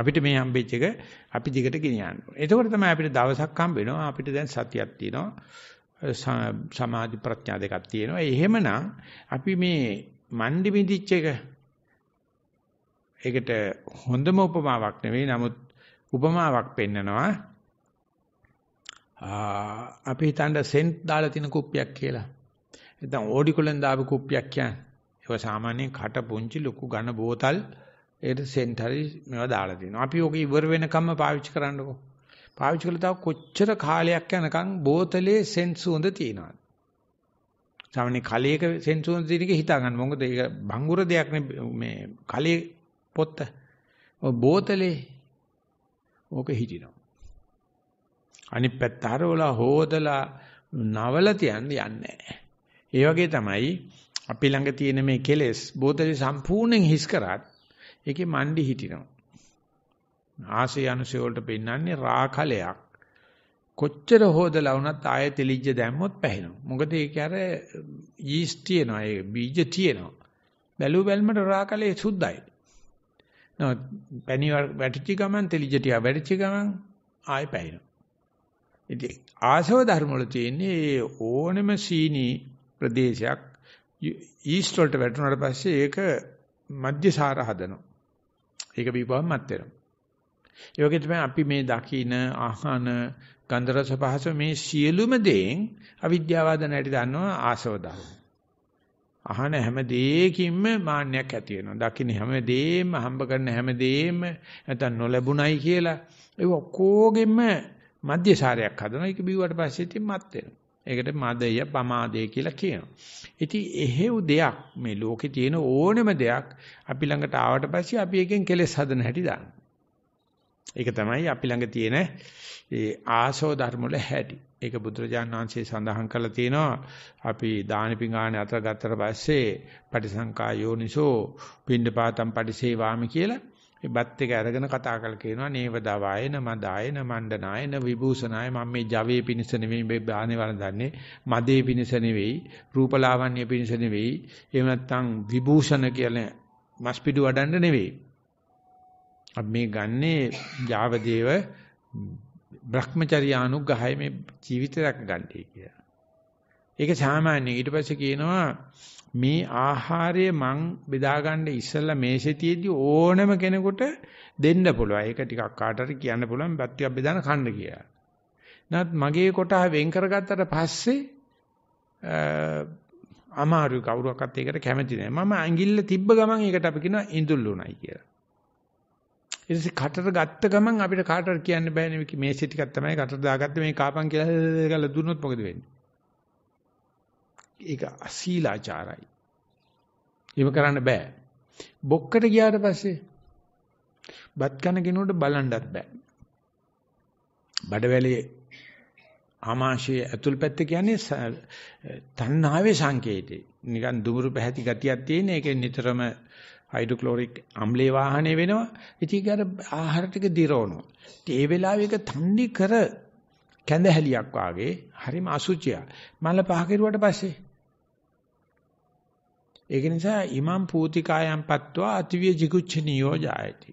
අපිට මේ හම්බෙච්ච එක අපි දිගට ගෙනියන්න ඕනේ. එතකොට තමයි අපිට දවසක් හම්බ වෙනවා. අපිට දැන් සතියක් තියෙනවා. සමාධි ප්‍රඥා දෙකක් තියෙනවා. එහෙමනම් අපි මේ මන්දි මිදිච්ච එක ඒකට හොඳම උපමාවක් නෙවෙයි. නමුත් උපමාවක් පෙන්නනවා. අපි හිතන්න සෙන්ට් දාලා තියෙන කුප්පියක් කියලා. නැත්නම් ඕඩිකොලෙන් දාපු කුප්පියක් කියන්නේ. ඒක සාමාන්‍යයෙන් කට පුංචි ලොකු ඝන බෝතල් ඒකට සෙන්ට් හරි මේවා දාලා දෙනවා. අපි ඕක ඉවර වෙනකම්ම පාවිච්චි කරන්නකෝ. පාවිච්චි කළා තව කොච්චර කාලයක් යනකම් බෝතලේ සෙන්ට් සුවඳ තියෙනවා. සාමාන්‍ය කලයක සෙන්ට් සුවඳ තියෙන එක හිතා ගන්න. මොකද ඒක භංගුර දෙයක් මේ කලයේ පොත්ත. බෝතලේ ඕක හිටිනවා. අනිත් පැත්ත හරවලා හොදලා නවල තියන්නේ යන්නේ ඒ වගේ තමයි අපි ළඟ තියෙන මේ කෙලෙස් බෝතලේ සම්පූර්ණයෙන් හිස් කරත් ඒකේ මණ්ඩි හිටිනවා. ආසේ අනුසය වලට පෙන්වන්නේ රාකලයක්. කොච්චර හොදලා වුණත් ආයෙ තෙලිජ්ජ දැම්මොත් පැහැෙනවා. මොකද ඒක අර යීස්ට් තියෙනවා, ඒ බීජ තියෙනවා. බැලු බැලමට රාකලේ සුද්ධයි. නෝ පැණි වැටිච්ච ගමන් තෙලිජ්ජ ටික වැටිච්ච ගමන් ආයෙ පැහැෙනවා. ඉතින් ආශව ධර්ම වල තියෙන්නේ ඕනෙම සීනි ප්‍රදේශයක් ඊස්ට් වලට වැටුණාට පස්සේ ඒක මධ්‍යසාර හදනවා. ඒක බීපුවම මත් වෙනවා. ඒ වගේ තමයි අපි මේ දකින ආහන ගන්ධ රස පහස මේ සියලුම දේෙන් අවිද්‍යාවාද නැටි දන්නවා ආසව දන්නවා. අහන හැම දෙයකින්ම මාන්නයක් ඇති වෙනවා. දකින්න හැම දෙයෙම හම්බ කරන හැම දෙයෙම නැත්නම් නොලැබුණයි කියලා ඒ ඔක්කොගෙම මධ්‍යසාරයක් හදනවා. ඒක බිව්වට පස්සේ ඉතින් මත් වෙනවා. ඒකට මදය පමාදය කියලා කියනවා. ඉතින් එහෙව් දෙයක් මේ ලෝකේ තියෙන ඕනම දෙයක් අපි ළඟට ආවට පස්සේ අපි එකෙන් කෙලෙස් හදන හැටි දානවා. ඒක තමයි අපි ළඟ තියෙන ඒ ආශෝ ධර්ම වල හැටි. ඒක බුදුරජාණන් වහන්සේ සඳහන් කරලා තියෙනවා අපි දාන පිඟානේ අතර ගත්තට පස්සේ පටිසංකා යෝනිසෝ පින්ඩපාතම් පටිසේවාමි කියලා මේ බත් එක අරගෙන කතා කරලා කියනවා නේවදවාය නමදාය නමණ්ඩනාය න විභූෂණාය මම මේ ජවයේ පිණිස නෙවෙයි මේ බාහනේ වළඳන්නේ මදේ පිණිස නෙවෙයි රූපලාවන්‍ය පිණිස නෙවෙයි එහෙම නැත්නම් විභූෂණ කියලා මස්පිඩු වඩන්න නෙවෙයි අපි මේ ගන්නේ ජාවදේව භ්‍රමචර්යානුග්‍රහය මේ ජීවිතයක් ගන්නටි කියලා ඒක සාමාන්‍ය ඊට පස්සේ කියනවා මේ ආහාරය මං බෙදා ගන්න ඉස්සලා මේසෙතියෙදි ඕනම කෙනෙකුට දෙන්න පුළුවන්. ඒක ටිකක් කාට හරි කියන්න පුළුවන් බත්තියක් බෙදාන කන්න කියලා. නත් මගේ කොටහ වෙන් කරගත්තට පස්සේ අමාරු කවුරක්වත් ඒකට කැමති නෑ. මම ඇඟිල්ල තිබ්බ ගමන් ඒකට අපි කියනවා ඉඳුල්ුණයි කියලා. ඊට පස්සේ කටට ගත්ත ගමන් අපිට කාටවත් කියන්න බෑනේ මේක මේසෙ ටිකක් තමයි කටට දාගත්තේ මේ කාපන් කියලා දුන්නොත් මොකද වෙන්නේ? ඒක අශීලාචාරයි. එහෙම කරන්න බෑ. බොක්කට ගියාට පස්සේ බත් කන කෙනෙකුට බලන්නත් බෑ. බඩවැලේ ආමාශයේ ඇතුල් පැත්ත කියන්නේ තණ්හාවේ සංකේතේ. නිකන් දුමුරු පැහැති ගතියක් තියෙන එකේ නිතරම හයිඩ්‍රොක්ලොරික් අම්ලේ වාහනය වෙනවා. ඉතින් අර ආහාර ටික දිරවනවා. ඒ වෙලාවේ ඒක තණ්ඩි කර කැඳහැලියක් වාගේ හරිම අසුචිය. මල පහ කෙරුවට පස්සේ ඒක නිසා ඉමම් පූතිකායම් පත්වා අතිවිය jigucchaniyo ජායති.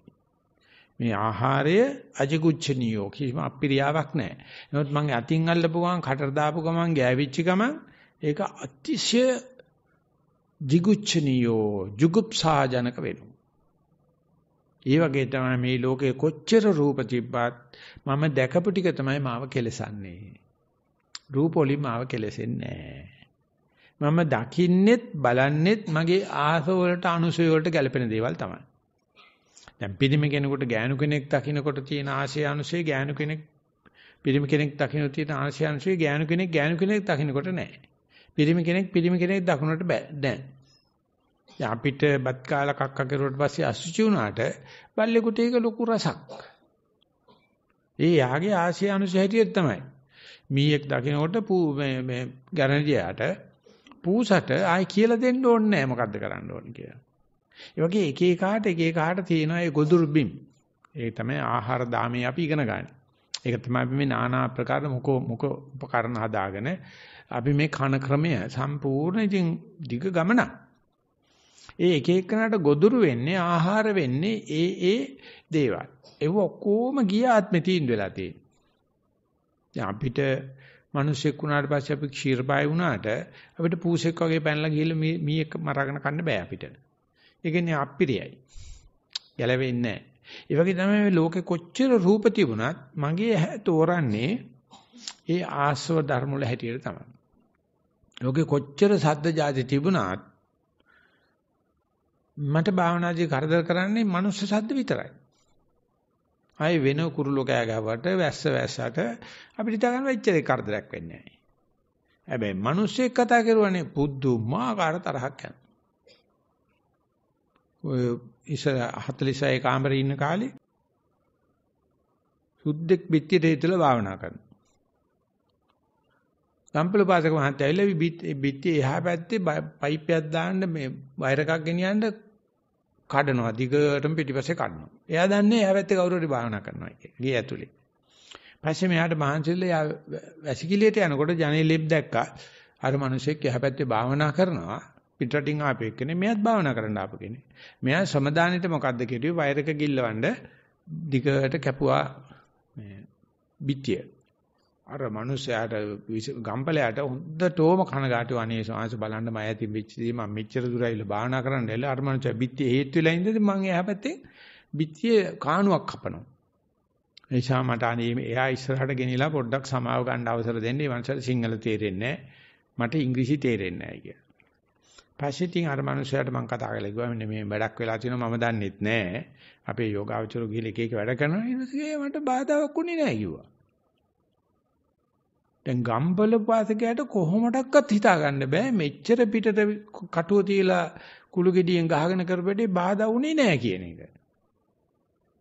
මේ ආහාරය අජිකුච්චනියෝ කිසිම අපිරියාවක් නැහැ. නමුත් මම අතින් අල්ලපු ගමන් කටර දාපු ගමන් ගෑවිච්ච ගමන් ඒක අතිශය jigucchaniyo jugupsaජනක වෙනවා. ඒ වගේ තමයි මේ ලෝකේ කොච්චර රූප තිබ්බත් මම දැකපු ටික තමයි මාව කෙලසන්නේ. රූප වලින් මාව කෙලසෙන්නේ නැහැ. මම දකින්නෙත් බලන්නෙත් මගේ ආස වලට අනුසය වලට ගැලපෙන දේවල් තමයි. දැන් පිරිමි කෙනෙකුට ගෑනු කෙනෙක් දකින්නකොට තියෙන ආශය අනුසය ගෑනු කෙනෙක් පිරිමි කෙනෙක් දකින්න තියෙන ආශය අනුසය ගෑනු කෙනෙක් ගෑනු කෙනෙක් දකින්නකොට නැහැ. පිරිමි කෙනෙක් පිරිමි කෙනෙක් දකින්නට බෑ. දැන් දැන් අපිට බත් කාලා කක්ක කරුවට පස්සේ අසුචි වුණාට බල්ලෙකුට ඒක ලොකු රසක්. ඒ යාගේ ආශය අනුසය හැටියට තමයි. මීයක් දකින්නකොට මේ මේ ගැරන්ඩියාට පූසට ආයි කියලා දෙන්න ඕනේ නැහැ මොකද්ද කරන්න ඕනේ කියලා. ඒ වගේ එක එකාට එක එකාට තියෙන ඒ ගොදුරුබිම්. ඒ තමයි ආහාර දාමේ අපි ඉගෙන ගන්න. ඒක තමයි අපි මේ নানা ආකාර මොක මොක උපකරණ හදාගෙන අපි මේ කන ක්‍රමය සම්පූර්ණ ඉතින් දිග ගමනක්. ඒ එක එකනට ගොදුරු වෙන්නේ ආහාර වෙන්නේ ඒ ඒ දේවල්. ඒව ඔක්කොම ගිය ආත්මෙ තීන්දුවලා තියෙන. අපිට මිනිස්සෙක් වුණාට පස්සේ අපි ක්ෂීරපාය වුණාට අපිට පූසෙක් වගේ පැනලා ගිහලා මේ මී එක මරාගෙන කන්න බෑ අපිට. ඒ කියන්නේ අප්පිරියයි. ගැලවෙන්නේ නැහැ. ඒ වගේ තමයි මේ ලෝකෙ කොච්චර රූප තිබුණත් මගේ ඇහැ තෝරන්නේ ඒ ආස්ව ධර්ම වල හැටියට තමයි. ලෝකෙ කොච්චර සද්ද જાති තිබුණත් මට භාවනාදී කරදර කරන්නේ මනුස්ස සද්ද විතරයි. ආයේ වෙන කුරුල්ලෝ කෑ ගහවට වැස්ස වැස්සට අපිට හිතාගන්න වෙච්ච දෙයක් කරදරයක් වෙන්නේ නැහැ. හැබැයි මිනිස්සෙක් කතා කරුවානේ පුදුමාකාර තරහක් යන. ඔය ඉස්සර 46 කාමරේ ඉන්න කාලේ සුද්දෙක් පිටියට හිටලා භාවනා කරනවා. ගම්පල පාසක මහත්තයා ඇවිල්ලා පිටියේ එහා පැත්තේ පයිප් එකක් දාන්න මේ වයර් එකක් ගෙනියන්න කඩනවා දිගටම පිටිපස්සේ කඩනවා. එයා දන්නේ එයා පැත්තේ කවුරු හරි භාවනා කරනවා කියලා. ගේ ඇතුලේ. පස්සේ මෙයාට මහන්සිල්ල එයා වැසිකිළියට යනකොට ජනේලෙබ් දැක්කා. අර මිනිහෙක් එහා පැත්තේ භාවනා කරනවා. පිටරටින් ආපු එක්කනේ මෙයාත් භාවනා කරන්න ආපු කෙනෙක්. මෙයා සමදානෙට මොකද්ද කෙරුවේ? වයරක ගිල්ලවන්න දිගට කැපුවා මේ පිටිය. අර මනුස්සයාට ගම්පලයට හොද්දටම කනගාටු අනේ සාංශ බලන්න මම ඇතින් වෙච්ච දේ මම මෙච්චර දුර ඇවිල්ලා භාවනා කරන්න ඇවිල්ලා අර මනුස්සයා බිත්තියේ හේත් වෙලා ඉඳලා මම එහා පැත්තේ බිත්තියේ කාණුවක් කපනවා. එනිසා මට අනේ එයා ඉස්සරහට ගෙනිලා පොඩ්ඩක් සමාව ගන්න අවසර දෙන්න. මේ මනුස්සයාට සිංහල තේරෙන්නේ මට ඉංග්‍රීසි තේරෙන්නේ නැහැ කියලා. පස්සේ තින් අර මනුස්සයාට මම කතා කරලා කිව්වා මෙන්න මේ වැඩක් වෙලා තියෙනවා මම දන්නෙත් නැහැ. අපේ යෝගාවචරු ගිහලා එක එක වැඩ කරනවා. ඊට පස්සේ මට බාධාවක් උනේ නැහැ කිව්වා. දැන් ගම්බල වාසකයට කොහොමඩක්වත් හිතා ගන්න බෑ මෙච්චර පිටට කටුව තියලා කුළු ගෙඩියෙන් ගහගෙන කරපෙඩේ බාධා වුණේ නෑ කියන එක.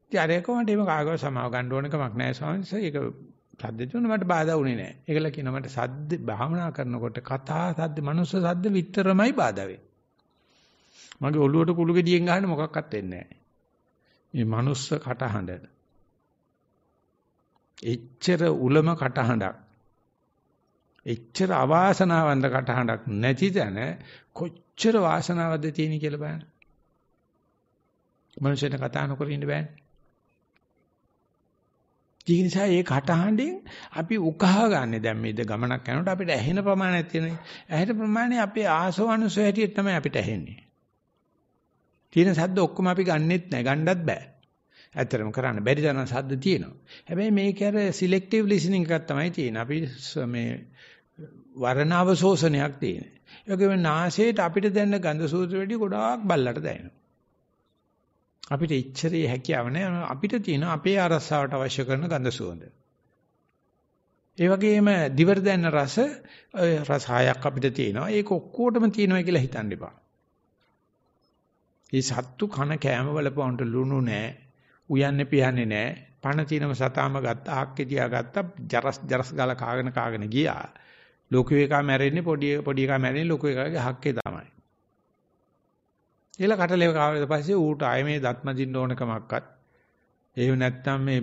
ඉතින් අර කොහොමද එහෙම කාගව සමාව ගන්න ඕන කමක් නෑ ස්වාමීන් වහන්සේ. ඒක සද්දෙතුන මට බාධා වුණේ නෑ. ඒකලා කියනවා මට සද්ද භාවනා කරනකොට කතා සද්ද මනුස්ස සද්ද විතරමයි බාධා වෙන්නේ. මගේ ඔළුවට කුළු ගෙඩියෙන් ගහන්න මොකක්වත් වෙන්නේ නෑ. මේ මනුස්ස කටහඬ. එච්චර උලම කටහඬක් එච්චර අවාසනාවන්ත කටහඬක් නැති තැන කොච්චර වාසනාවක්ද තියෙන කියලා බලන්න. මනුෂ්‍යට කතා නොකර ඉන්න බෑනේ. ඒ නිසා මේ කටහඬෙන් අපි උකහා ගන්න. දැන් මේ ගමනක් යනකොට අපිට ඇහෙන ප්‍රමාණයක් තියෙනවා. ඇහෙන ප්‍රමාණය අපේ ආසවනුසය හැටියට තමයි අපිට ඇහෙන්නේ. තියෙන සද්ද ඔක්කොම අපි ගන්නෙත් නැහැ. ගන්නත් බෑ. ඇත්තටම කරන්න බැරි තරම් සද්ද තියෙනවා. හැබැයි මේක අර සිලෙක්ටිව් ලිසනින් එකක් තමයි තියෙන්නේ. අපි මේ වරණවශෝෂණයක් තියෙනවා. ඒ වගේම නාසයට අපිට දැනෙන ගඳ සූත්‍ර වැඩි ගොඩාක් බල්ලට දැනෙනවා. අපිට ඉච්ඡරේ හැකියාව නැහැ. අපිට තියෙන අපේ ආරස්සාවට අවශ්‍ය කරන ගඳ සුවඳ. ඒ වගේම දිවට දැනෙන රස රස හයක් අපිට තියෙනවා. ඒක ඔක්කොටම තියෙනවා කියලා හිතන්න එපා. මේ සත්තු කන කෑම වලපවන්ට ලුණු නැහැ. උයන්නේ පියන්නේ නැහැ. පණ තිනම සතාම ගත්ත ආක්කේ තියා ගත්ත ජරස් ජරස් ගාලා කාගෙන කාගෙන ගියා. ලොකු එකා මැරෙන්නේ පොඩි පොඩි එකා මැරෙන්නේ ලොකු එකාගේ හක්කේ තමයි. ඊළ කටලෙව කාවට පස්සේ ඌට ආයේ මේ දත් මදින්න ඕන කමක්වත්. එහෙම නැත්නම් මේ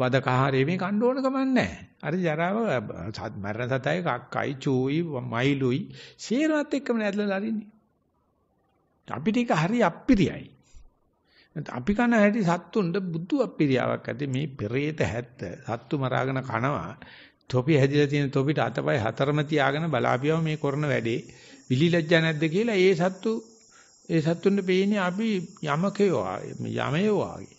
වදකහරේ මේ කන්න ඕන කමක් නැහැ. අර ජරාව මරණ සතයි කක්කයි චූයි මයිලුයි සේරවත් එක්කම නැදලා ලරින්නේ. අපි ටික හරි අප්පිරියයි. අපි කන හැටි සත්තුන්ට බුදු අප්පිරියාවක් ඇති මේ පෙරේත හැත්ත. සත්තු මරාගෙන කනවා. තොපි හැදිලා තියෙන තොපිට අතපය හතරම තියාගෙන බලාපියව මේ කරන වැඩේ විලිලැජ්ජා නැද්ද කියලා ඒ සත්තු ඒ සත්තුන්ට පේන්නේ අපි යමකයෝ යමයෝ ආගේ